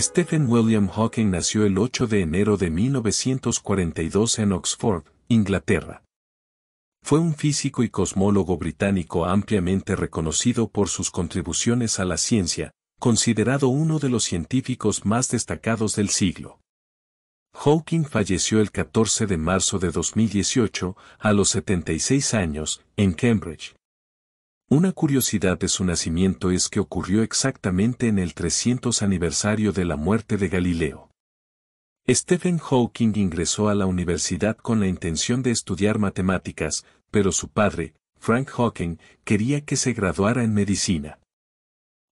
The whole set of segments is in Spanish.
Stephen William Hawking nació el 8 de enero de 1942 en Oxford, Inglaterra. Fue un físico y cosmólogo británico ampliamente reconocido por sus contribuciones a la ciencia, considerado uno de los científicos más destacados del siglo. Hawking falleció el 14 de marzo de 2018, a los 76 años, en Cambridge. Una curiosidad de su nacimiento es que ocurrió exactamente en el 300 aniversario de la muerte de Galileo. Stephen Hawking ingresó a la universidad con la intención de estudiar matemáticas, pero su padre, Frank Hawking, quería que se graduara en medicina.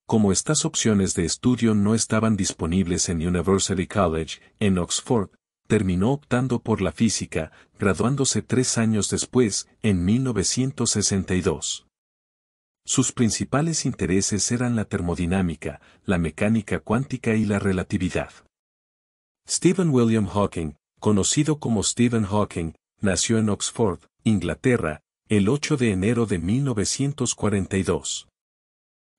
Como estas opciones de estudio no estaban disponibles en University College, en Oxford, terminó optando por la física, graduándose tres años después, en 1962. Sus principales intereses eran la termodinámica, la mecánica cuántica y la relatividad. Stephen William Hawking, conocido como Stephen Hawking, nació en Oxford, Inglaterra, el 8 de enero de 1942.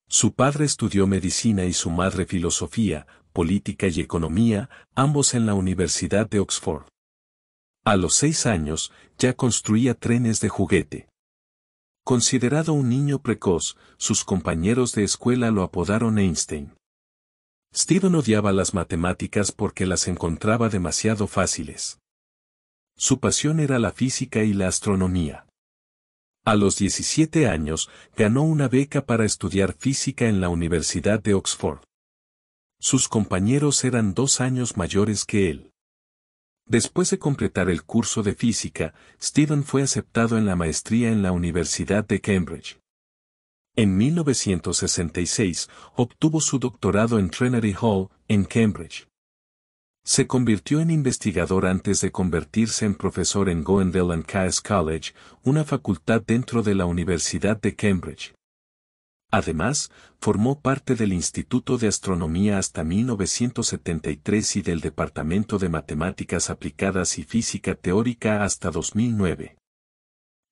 Su padre estudió medicina y su madre filosofía, política y economía, ambos en la Universidad de Oxford. A los seis años, ya construía trenes de juguete. Considerado un niño precoz, sus compañeros de escuela lo apodaron Einstein. Steven odiaba las matemáticas porque las encontraba demasiado fáciles. Su pasión era la física y la astronomía. A los 17 años, ganó una beca para estudiar física en la Universidad de Oxford. Sus compañeros eran dos años mayores que él. Después de completar el curso de física, Stephen fue aceptado en la maestría en la Universidad de Cambridge. En 1966, obtuvo su doctorado en Trinity Hall, en Cambridge. Se convirtió en investigador antes de convertirse en profesor en Goendel and Caius College, una facultad dentro de la Universidad de Cambridge. Además, formó parte del Instituto de Astronomía hasta 1973 y del Departamento de Matemáticas Aplicadas y Física Teórica hasta 2009.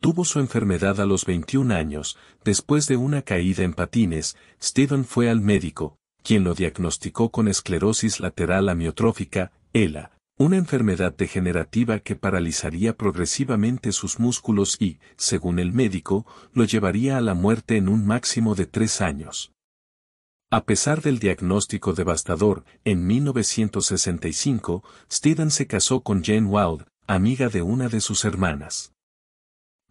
Tuvo su enfermedad a los 21 años, después de una caída en patines, Steven fue al médico, quien lo diagnosticó con esclerosis lateral amiotrófica, ELA, una enfermedad degenerativa que paralizaría progresivamente sus músculos y, según el médico, lo llevaría a la muerte en un máximo de tres años. A pesar del diagnóstico devastador, en 1965, Stephen se casó con Jane Wild, amiga de una de sus hermanas.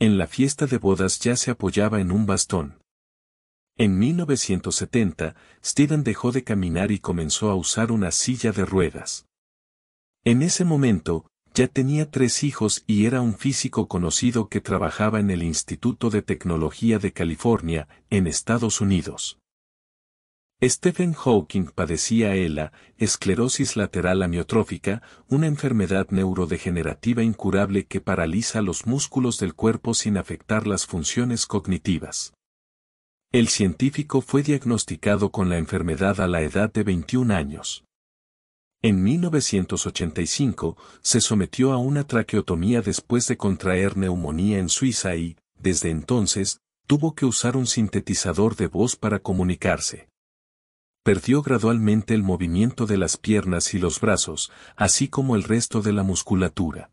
En la fiesta de bodas ya se apoyaba en un bastón. En 1970, Steven dejó de caminar y comenzó a usar una silla de ruedas. En ese momento, ya tenía tres hijos y era un físico conocido que trabajaba en el Instituto de Tecnología de California, en Estados Unidos. Stephen Hawking padecía ELA, esclerosis lateral amiotrófica, una enfermedad neurodegenerativa incurable que paraliza los músculos del cuerpo sin afectar las funciones cognitivas. El científico fue diagnosticado con la enfermedad a la edad de 21 años. En 1985, se sometió a una traqueotomía después de contraer neumonía en Suiza y, desde entonces, tuvo que usar un sintetizador de voz para comunicarse. Perdió gradualmente el movimiento de las piernas y los brazos, así como el resto de la musculatura.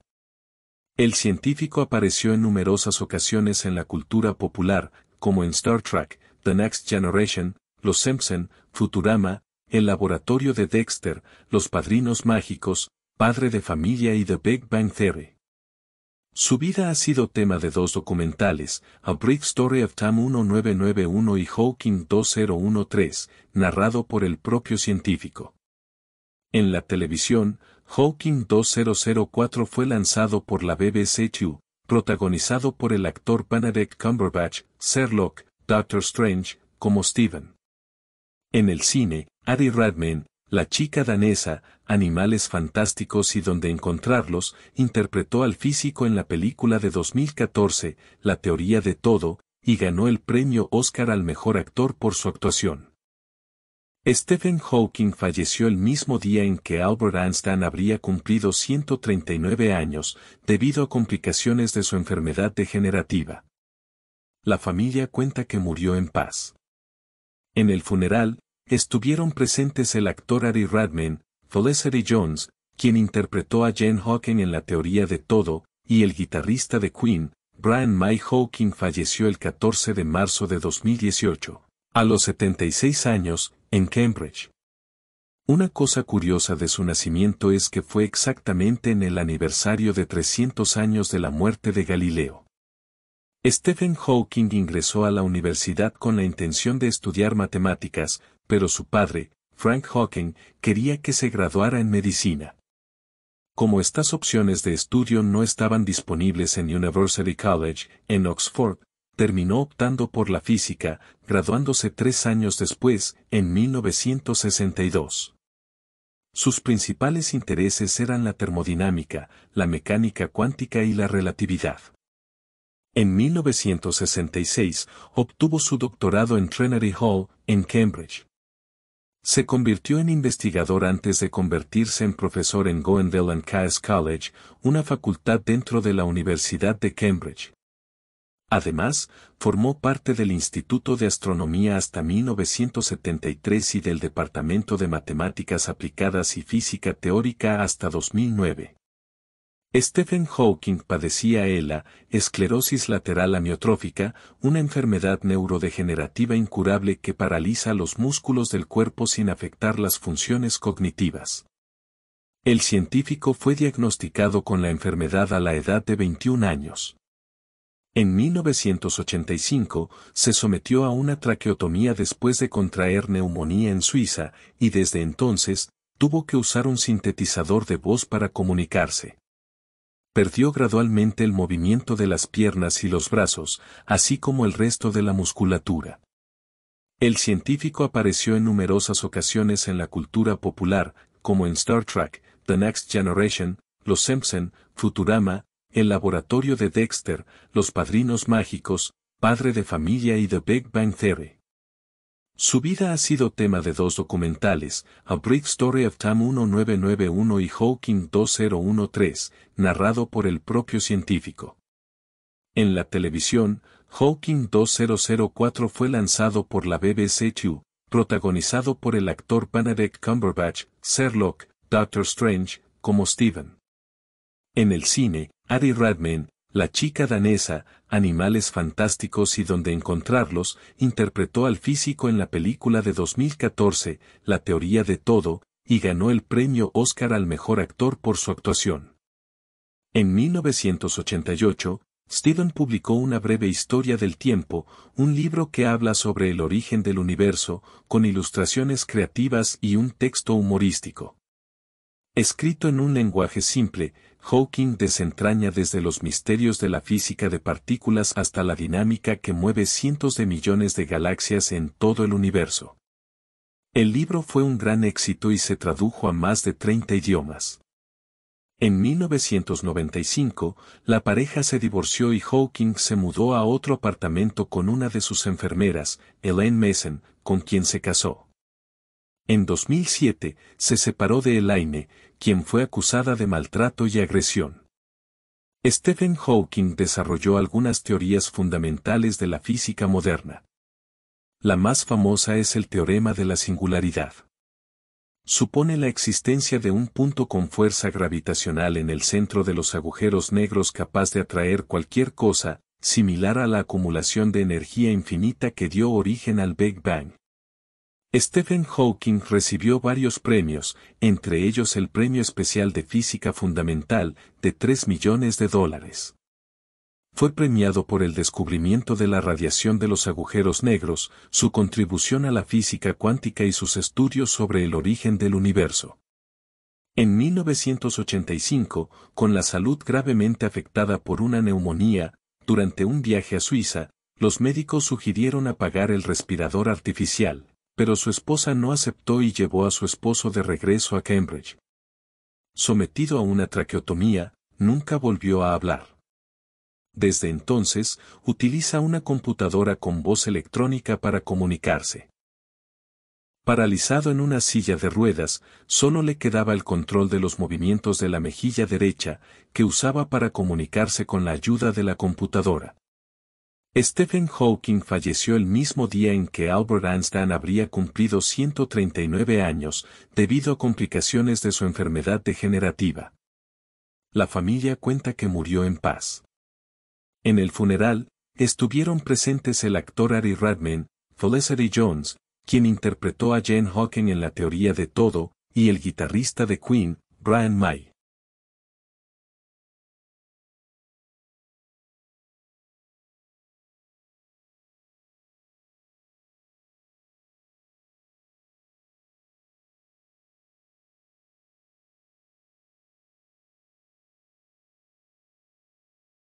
El científico apareció en numerosas ocasiones en la cultura popular, como en Star Trek, The Next Generation, Los Simpson, Futurama, el laboratorio de Dexter, Los Padrinos Mágicos, Padre de Familia y The Big Bang Theory. Su vida ha sido tema de dos documentales, A Brief Story of Tam 1991 y Hawking 2013, narrado por el propio científico. En la televisión, Hawking 2004 fue lanzado por la BBC Two, protagonizado por el actor Benedict Cumberbatch, Sherlock, Doctor Strange, como Steven. En el cine, Ari Radman, La chica danesa, Animales Fantásticos y Donde Encontrarlos, interpretó al físico en la película de 2014, La Teoría de Todo, y ganó el premio Oscar al Mejor Actor por su actuación. Stephen Hawking falleció el mismo día en que Albert Einstein habría cumplido 139 años, debido a complicaciones de su enfermedad degenerativa. La familia cuenta que murió en paz. En el funeral, Estuvieron presentes el actor Ari Radman, Felicity Jones, quien interpretó a Jen Hawking en La Teoría de Todo, y el guitarrista de Queen, Brian May Hawking falleció el 14 de marzo de 2018, a los 76 años, en Cambridge. Una cosa curiosa de su nacimiento es que fue exactamente en el aniversario de 300 años de la muerte de Galileo. Stephen Hawking ingresó a la universidad con la intención de estudiar matemáticas, pero su padre, Frank Hawking, quería que se graduara en medicina. Como estas opciones de estudio no estaban disponibles en University College, en Oxford, terminó optando por la física, graduándose tres años después, en 1962. Sus principales intereses eran la termodinámica, la mecánica cuántica y la relatividad. En 1966, obtuvo su doctorado en Trinity Hall, en Cambridge. Se convirtió en investigador antes de convertirse en profesor en Goendale and College, una facultad dentro de la Universidad de Cambridge. Además, formó parte del Instituto de Astronomía hasta 1973 y del Departamento de Matemáticas Aplicadas y Física Teórica hasta 2009. Stephen Hawking padecía ELA, esclerosis lateral amiotrófica, una enfermedad neurodegenerativa incurable que paraliza los músculos del cuerpo sin afectar las funciones cognitivas. El científico fue diagnosticado con la enfermedad a la edad de 21 años. En 1985 se sometió a una traqueotomía después de contraer neumonía en Suiza y desde entonces tuvo que usar un sintetizador de voz para comunicarse perdió gradualmente el movimiento de las piernas y los brazos, así como el resto de la musculatura. El científico apareció en numerosas ocasiones en la cultura popular, como en Star Trek, The Next Generation, Los Simpson, Futurama, El Laboratorio de Dexter, Los Padrinos Mágicos, Padre de Familia y The Big Bang Theory. Su vida ha sido tema de dos documentales, A Brief Story of Tam 1991 y Hawking 2013, narrado por el propio científico. En la televisión, Hawking 2004 fue lanzado por la BBC Two, protagonizado por el actor Benedict Cumberbatch, Sherlock, Doctor Strange, como Steven. En el cine, Ari Radman, la chica danesa, Animales Fantásticos y Donde Encontrarlos, interpretó al físico en la película de 2014, La Teoría de Todo, y ganó el premio Oscar al Mejor Actor por su actuación. En 1988, Stephen publicó una breve historia del tiempo, un libro que habla sobre el origen del universo, con ilustraciones creativas y un texto humorístico. Escrito en un lenguaje simple, Hawking desentraña desde los misterios de la física de partículas hasta la dinámica que mueve cientos de millones de galaxias en todo el universo. El libro fue un gran éxito y se tradujo a más de 30 idiomas. En 1995, la pareja se divorció y Hawking se mudó a otro apartamento con una de sus enfermeras, Elaine Mason, con quien se casó. En 2007, se separó de Elaine, quien fue acusada de maltrato y agresión. Stephen Hawking desarrolló algunas teorías fundamentales de la física moderna. La más famosa es el teorema de la singularidad. Supone la existencia de un punto con fuerza gravitacional en el centro de los agujeros negros capaz de atraer cualquier cosa, similar a la acumulación de energía infinita que dio origen al Big Bang. Stephen Hawking recibió varios premios, entre ellos el Premio Especial de Física Fundamental de 3 millones de dólares. Fue premiado por el descubrimiento de la radiación de los agujeros negros, su contribución a la física cuántica y sus estudios sobre el origen del universo. En 1985, con la salud gravemente afectada por una neumonía, durante un viaje a Suiza, los médicos sugirieron apagar el respirador artificial pero su esposa no aceptó y llevó a su esposo de regreso a Cambridge. Sometido a una traqueotomía, nunca volvió a hablar. Desde entonces, utiliza una computadora con voz electrónica para comunicarse. Paralizado en una silla de ruedas, solo le quedaba el control de los movimientos de la mejilla derecha, que usaba para comunicarse con la ayuda de la computadora. Stephen Hawking falleció el mismo día en que Albert Einstein habría cumplido 139 años, debido a complicaciones de su enfermedad degenerativa. La familia cuenta que murió en paz. En el funeral, estuvieron presentes el actor Ari Radman, Felicity Jones, quien interpretó a Jane Hawking en La Teoría de Todo, y el guitarrista de Queen, Brian May.